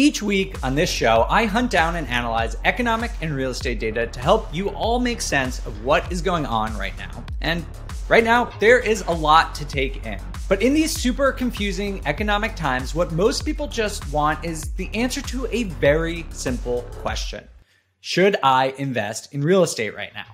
Each week on this show, I hunt down and analyze economic and real estate data to help you all make sense of what is going on right now. And right now, there is a lot to take in. But in these super confusing economic times, what most people just want is the answer to a very simple question Should I invest in real estate right now?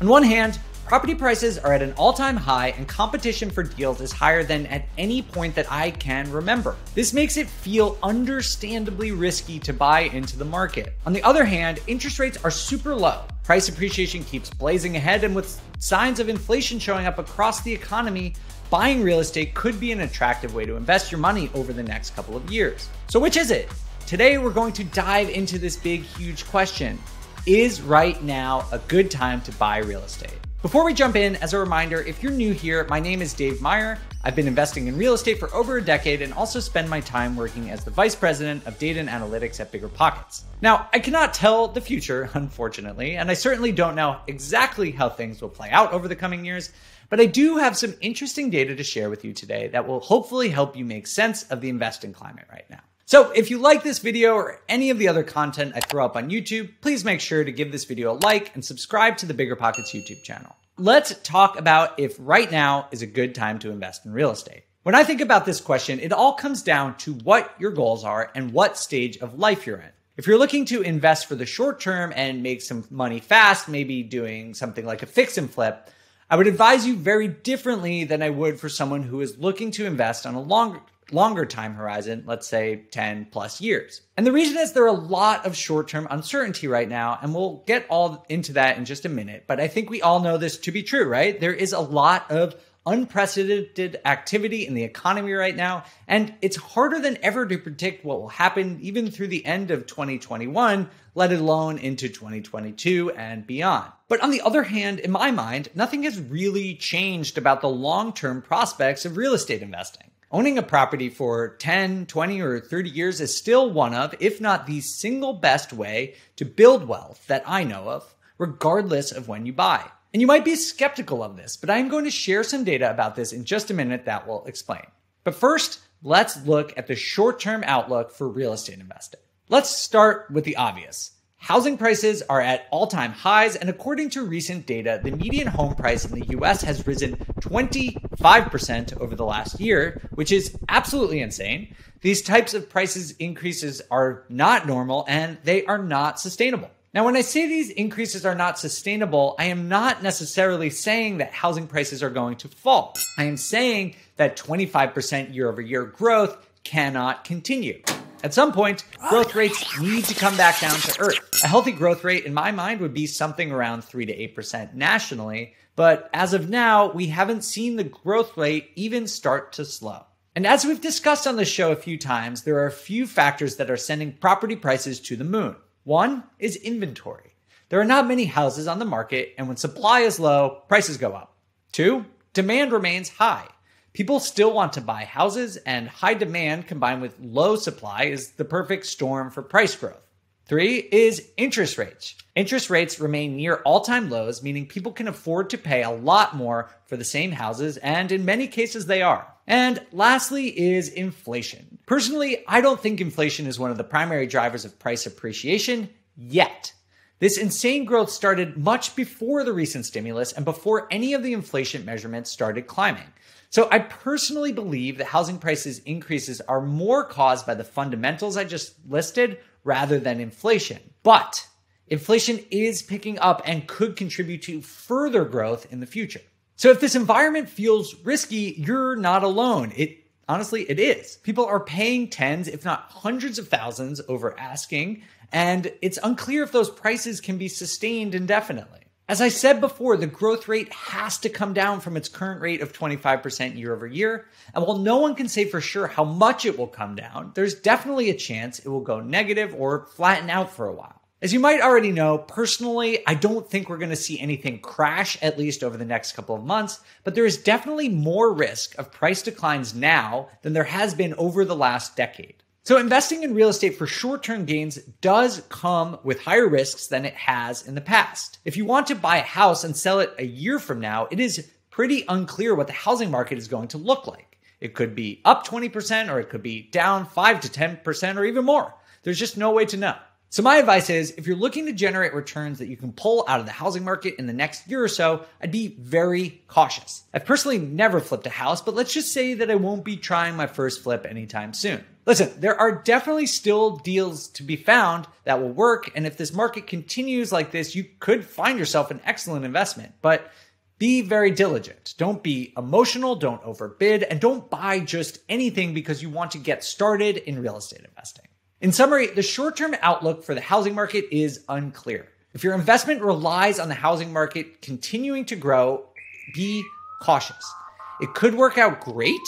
On one hand, Property prices are at an all time high, and competition for deals is higher than at any point that I can remember. This makes it feel understandably risky to buy into the market. On the other hand, interest rates are super low. Price appreciation keeps blazing ahead, and with signs of inflation showing up across the economy, buying real estate could be an attractive way to invest your money over the next couple of years. So, which is it? Today, we're going to dive into this big, huge question Is right now a good time to buy real estate? Before we jump in, as a reminder, if you're new here, my name is Dave Meyer. I've been investing in real estate for over a decade and also spend my time working as the vice president of data and analytics at Bigger Pockets. Now, I cannot tell the future, unfortunately, and I certainly don't know exactly how things will play out over the coming years, but I do have some interesting data to share with you today that will hopefully help you make sense of the investing climate right now. So if you like this video or any of the other content I throw up on YouTube, please make sure to give this video a like and subscribe to the Bigger Pockets YouTube channel. Let's talk about if right now is a good time to invest in real estate. When I think about this question, it all comes down to what your goals are and what stage of life you're in. If you're looking to invest for the short term and make some money fast, maybe doing something like a fix and flip, I would advise you very differently than I would for someone who is looking to invest on a longer longer time horizon, let's say 10 plus years. And the reason is there are a lot of short term uncertainty right now, and we'll get all into that in just a minute. But I think we all know this to be true, right? There is a lot of unprecedented activity in the economy right now, and it's harder than ever to predict what will happen even through the end of 2021, let alone into 2022 and beyond. But on the other hand, in my mind, nothing has really changed about the long term prospects of real estate investing. Owning a property for 10, 20, or 30 years is still one of, if not the single best way to build wealth that I know of, regardless of when you buy. And you might be skeptical of this, but I am going to share some data about this in just a minute that will explain. But first, let's look at the short term outlook for real estate investing. Let's start with the obvious Housing prices are at all time highs, and according to recent data, the median home price in the US has risen 25% over the last year, which is absolutely insane. These types of prices increases are not normal and they are not sustainable. Now, when I say these increases are not sustainable, I am not necessarily saying that housing prices are going to fall. I am saying that 25% year over year growth cannot continue. At some point, growth rates need to come back down to earth. A healthy growth rate, in my mind, would be something around 3 to 8% nationally. But as of now, we haven't seen the growth rate even start to slow. And as we've discussed on the show a few times, there are a few factors that are sending property prices to the moon. One is inventory. There are not many houses on the market, and when supply is low, prices go up. Two, demand remains high. People still want to buy houses, and high demand combined with low supply is the perfect storm for price growth. Three is interest rates. Interest rates remain near all time lows, meaning people can afford to pay a lot more for the same houses, and in many cases they are. And lastly is inflation. Personally, I don't think inflation is one of the primary drivers of price appreciation yet. This insane growth started much before the recent stimulus and before any of the inflation measurements started climbing. So I personally believe that housing prices increases are more caused by the fundamentals I just listed rather than inflation. But inflation is picking up and could contribute to further growth in the future. So if this environment feels risky, you're not alone. It honestly it is. People are paying tens if not hundreds of thousands over asking and it's unclear if those prices can be sustained indefinitely. As I said before, the growth rate has to come down from its current rate of 25% year over year. And while no one can say for sure how much it will come down, there's definitely a chance it will go negative or flatten out for a while. As you might already know, personally, I don't think we're going to see anything crash, at least over the next couple of months, but there is definitely more risk of price declines now than there has been over the last decade. So, investing in real estate for short term gains does come with higher risks than it has in the past. If you want to buy a house and sell it a year from now, it is pretty unclear what the housing market is going to look like. It could be up 20%, or it could be down 5 to 10%, or even more. There's just no way to know. So, my advice is if you're looking to generate returns that you can pull out of the housing market in the next year or so, I'd be very cautious. I've personally never flipped a house, but let's just say that I won't be trying my first flip anytime soon listen, there are definitely still deals to be found that will work. And if this market continues like this, you could find yourself an excellent investment. But be very diligent. Don't be emotional. Don't overbid and don't buy just anything because you want to get started in real estate investing. In summary, the short term outlook for the housing market is unclear. If your investment relies on the housing market continuing to grow, be cautious. It could work out great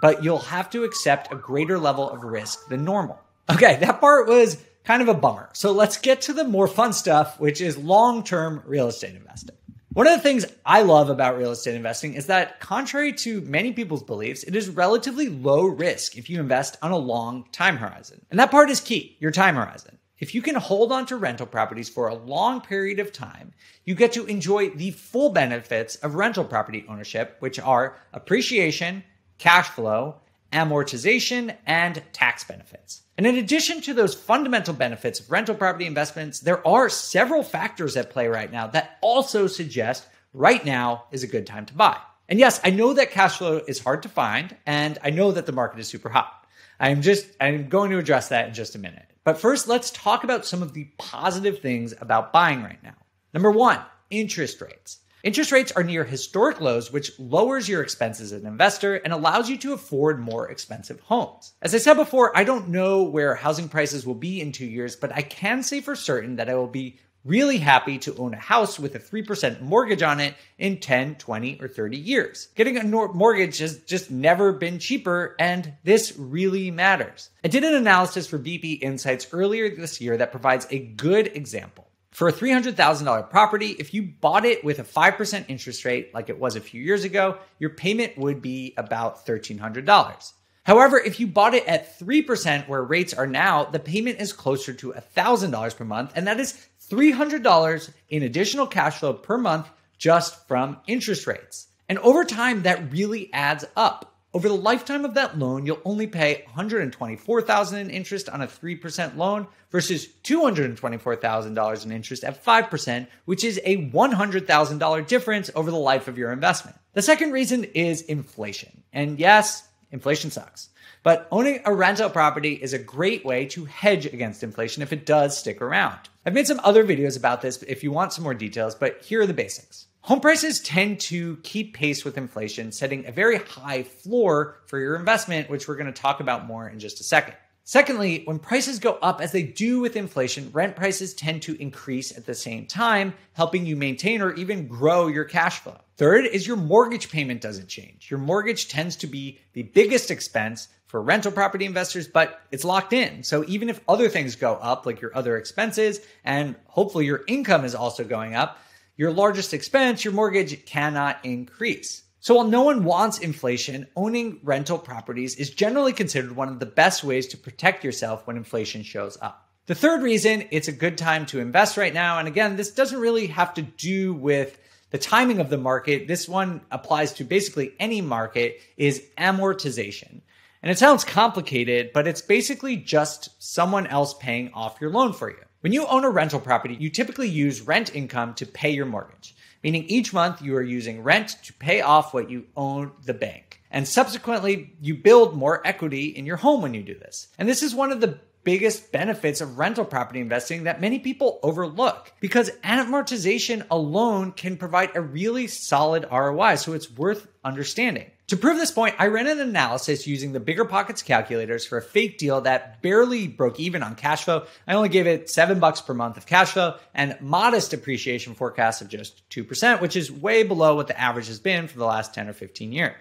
but you'll have to accept a greater level of risk than normal. Okay, that part was kind of a bummer. So let's get to the more fun stuff, which is long term real estate investing. One of the things I love about real estate investing is that, contrary to many people's beliefs, it is relatively low risk if you invest on a long time horizon. And that part is key your time horizon. If you can hold on to rental properties for a long period of time, you get to enjoy the full benefits of rental property ownership, which are appreciation, cash flow, amortization, and tax benefits. And in addition to those fundamental benefits of rental property investments, there are several factors at play right now that also suggest right now is a good time to buy. And yes, I know that cash flow is hard to find, and I know that the market is super hot. I'm just I'm going to address that in just a minute. But first, let's talk about some of the positive things about buying right now. Number 1, interest rates. Interest rates are near historic lows, which lowers your expenses as an investor and allows you to afford more expensive homes. As I said before, I don't know where housing prices will be in two years, but I can say for certain that I will be really happy to own a house with a 3% mortgage on it in 10, 20, or 30 years. Getting a mortgage has just never been cheaper, and this really matters. I did an analysis for BP Insights earlier this year that provides a good example. For a $300,000 property, if you bought it with a 5% interest rate like it was a few years ago, your payment would be about $1,300. However, if you bought it at 3% where rates are now, the payment is closer to $1,000 per month, and that is $300 in additional cash flow per month just from interest rates. And over time, that really adds up. Over the lifetime of that loan, you'll only pay 124,000 in interest on a 3% loan versus $224,000 in interest at 5%, which is a $100,000 difference over the life of your investment. The second reason is inflation. And yes, inflation sucks. But owning a rental property is a great way to hedge against inflation if it does stick around. I've made some other videos about this if you want some more details, but here are the basics. Home prices tend to keep pace with inflation, setting a very high floor for your investment, which we're going to talk about more in just a second. Secondly, when prices go up as they do with inflation, rent prices tend to increase at the same time, helping you maintain or even grow your cash flow. Third is your mortgage payment doesn't change. Your mortgage tends to be the biggest expense for rental property investors, but it's locked in. So even if other things go up, like your other expenses, and hopefully your income is also going up, your largest expense, your mortgage cannot increase. So while no one wants inflation, owning rental properties is generally considered one of the best ways to protect yourself when inflation shows up. The third reason it's a good time to invest right now. And again, this doesn't really have to do with the timing of the market. This one applies to basically any market is amortization. And it sounds complicated, but it's basically just someone else paying off your loan for you. When you own a rental property, you typically use rent income to pay your mortgage, meaning each month you are using rent to pay off what you owe the bank. And subsequently, you build more equity in your home when you do this. And this is one of the biggest benefits of rental property investing that many people overlook because amortization alone can provide a really solid ROI. So it's worth understanding. To prove this point, I ran an analysis using the bigger pockets calculators for a fake deal that barely broke even on cash flow. I only gave it seven bucks per month of cash flow and modest appreciation forecast of just 2%, which is way below what the average has been for the last 10 or 15 years.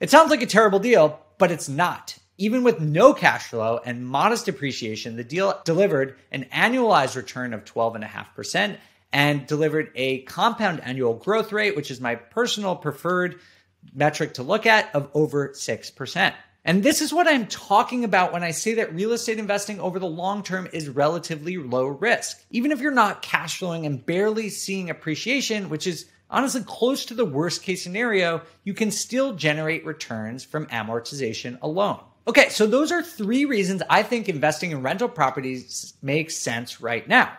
It sounds like a terrible deal, but it's not. Even with no cash flow and modest appreciation, the deal delivered an annualized return of 12.5% and delivered a compound annual growth rate, which is my personal preferred metric to look at of over 6%. And this is what I'm talking about when I say that real estate investing over the long term is relatively low risk. Even if you're not cash flowing and barely seeing appreciation, which is honestly close to the worst case scenario, you can still generate returns from amortization alone. Okay, so those are three reasons I think investing in rental properties makes sense right now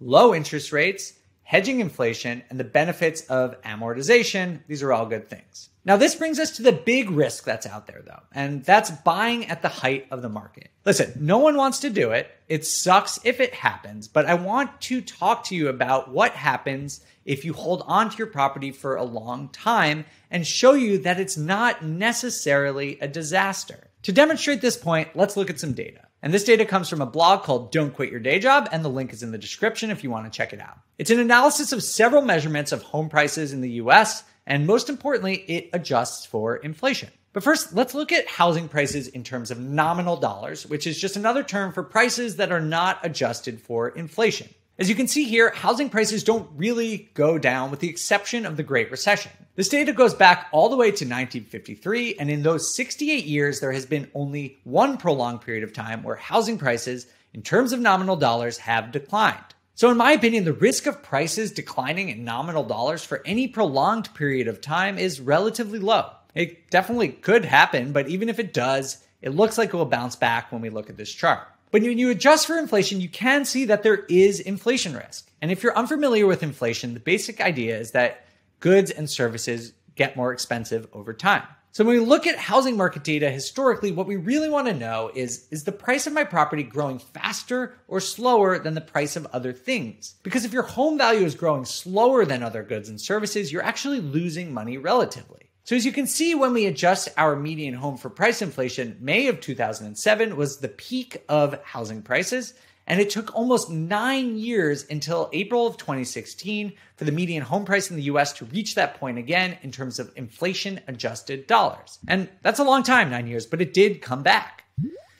low interest rates, hedging inflation, and the benefits of amortization. These are all good things. Now, this brings us to the big risk that's out there, though, and that's buying at the height of the market. Listen, no one wants to do it. It sucks if it happens, but I want to talk to you about what happens if you hold on to your property for a long time and show you that it's not necessarily a disaster. To demonstrate this point, let's look at some data. And this data comes from a blog called Don't Quit Your Day Job, and the link is in the description if you want to check it out. It's an analysis of several measurements of home prices in the US, and most importantly, it adjusts for inflation. But first, let's look at housing prices in terms of nominal dollars, which is just another term for prices that are not adjusted for inflation. As you can see here, housing prices don't really go down with the exception of the Great Recession. This data goes back all the way to 1953, and in those 68 years, there has been only one prolonged period of time where housing prices, in terms of nominal dollars, have declined. So, in my opinion, the risk of prices declining in nominal dollars for any prolonged period of time is relatively low. It definitely could happen, but even if it does, it looks like it will bounce back when we look at this chart. But when you adjust for inflation, you can see that there is inflation risk. And if you're unfamiliar with inflation, the basic idea is that goods and services get more expensive over time. So when we look at housing market data historically, what we really want to know is is the price of my property growing faster or slower than the price of other things? Because if your home value is growing slower than other goods and services, you're actually losing money relatively. So, as you can see, when we adjust our median home for price inflation, May of 2007 was the peak of housing prices. And it took almost nine years until April of 2016 for the median home price in the US to reach that point again in terms of inflation adjusted dollars. And that's a long time, nine years, but it did come back.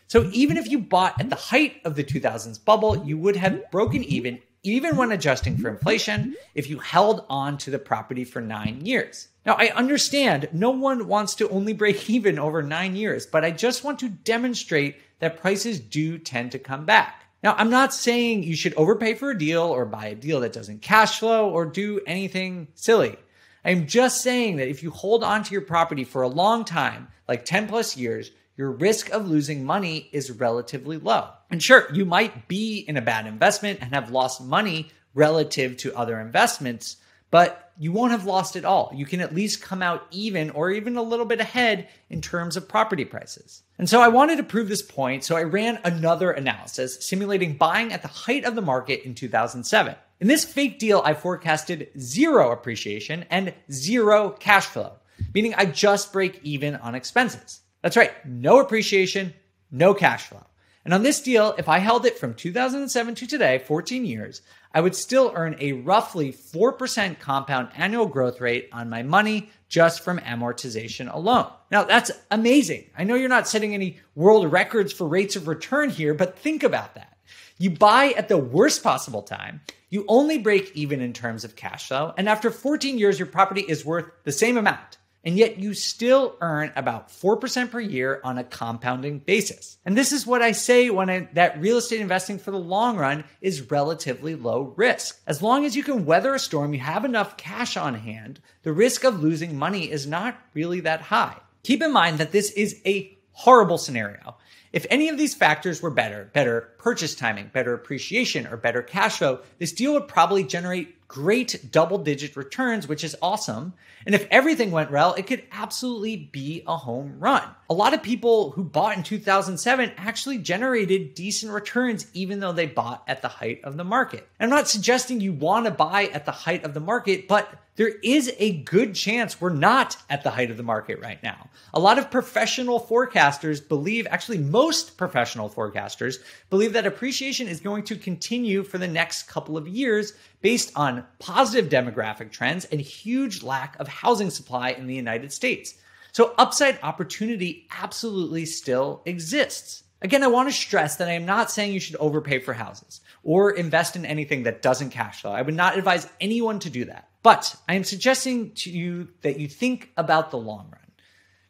So even if you bought at the height of the 2000s bubble, you would have broken even even when adjusting for inflation, if you held on to the property for nine years. Now, I understand no one wants to only break even over nine years, but I just want to demonstrate that prices do tend to come back. Now, I'm not saying you should overpay for a deal or buy a deal that doesn't cash flow or do anything silly. I'm just saying that if you hold on to your property for a long time, like 10 plus years, your risk of losing money is relatively low. And sure, you might be in a bad investment and have lost money relative to other investments, but you won't have lost it all. You can at least come out even or even a little bit ahead in terms of property prices. And so I wanted to prove this point, so I ran another analysis simulating buying at the height of the market in 2007. In this fake deal, I forecasted zero appreciation and zero cash flow, meaning I just break even on expenses. That's right, no appreciation, no cash flow. And on this deal, if I held it from 2007 to today, 14 years, I would still earn a roughly 4% compound annual growth rate on my money just from amortization alone. Now, that's amazing. I know you're not setting any world records for rates of return here, but think about that. You buy at the worst possible time. You only break even in terms of cash flow. And after 14 years, your property is worth the same amount and yet you still earn about 4% per year on a compounding basis. And this is what I say when I, that real estate investing for the long run is relatively low risk. As long as you can weather a storm, you have enough cash on hand, the risk of losing money is not really that high. Keep in mind that this is a horrible scenario. If any of these factors were better, better purchase timing, better appreciation, or better cash flow, this deal would probably generate great double digit returns, which is awesome. And if everything went well, it could absolutely be a home run. A lot of people who bought in 2007 actually generated decent returns, even though they bought at the height of the market. I'm not suggesting you want to buy at the height of the market, but there is a good chance we're not at the height of the market right now. A lot of professional forecasters believe, actually, most professional forecasters believe that appreciation is going to continue for the next couple of years based on positive demographic trends and huge lack of housing supply in the United States. So, upside opportunity absolutely still exists. Again, I want to stress that I am not saying you should overpay for houses or invest in anything that doesn't cash flow. I would not advise anyone to do that. But I am suggesting to you that you think about the long run.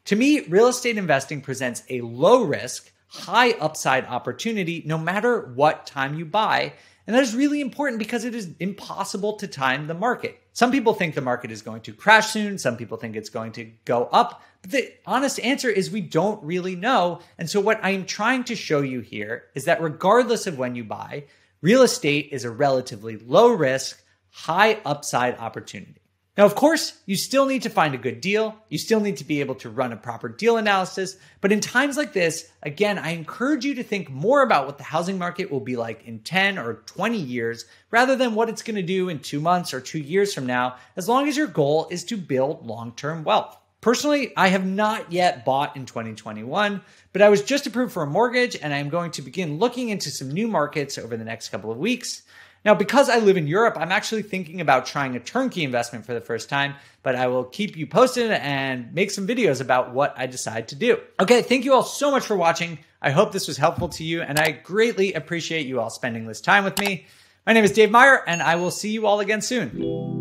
To me, real estate investing presents a low risk, high upside opportunity no matter what time you buy. And that is really important because it is impossible to time the market. Some people think the market is going to crash soon, some people think it's going to go up. But the honest answer is we don't really know. And so, what I'm trying to show you here is that regardless of when you buy, real estate is a relatively low risk, high upside opportunity. Now, of course, you still need to find a good deal. You still need to be able to run a proper deal analysis. But in times like this, again, I encourage you to think more about what the housing market will be like in 10 or 20 years rather than what it's going to do in two months or two years from now, as long as your goal is to build long term wealth. Personally, I have not yet bought in 2021, but I was just approved for a mortgage and I am going to begin looking into some new markets over the next couple of weeks. Now, because I live in Europe, I'm actually thinking about trying a turnkey investment for the first time, but I will keep you posted and make some videos about what I decide to do. Okay, thank you all so much for watching. I hope this was helpful to you, and I greatly appreciate you all spending this time with me. My name is Dave Meyer, and I will see you all again soon.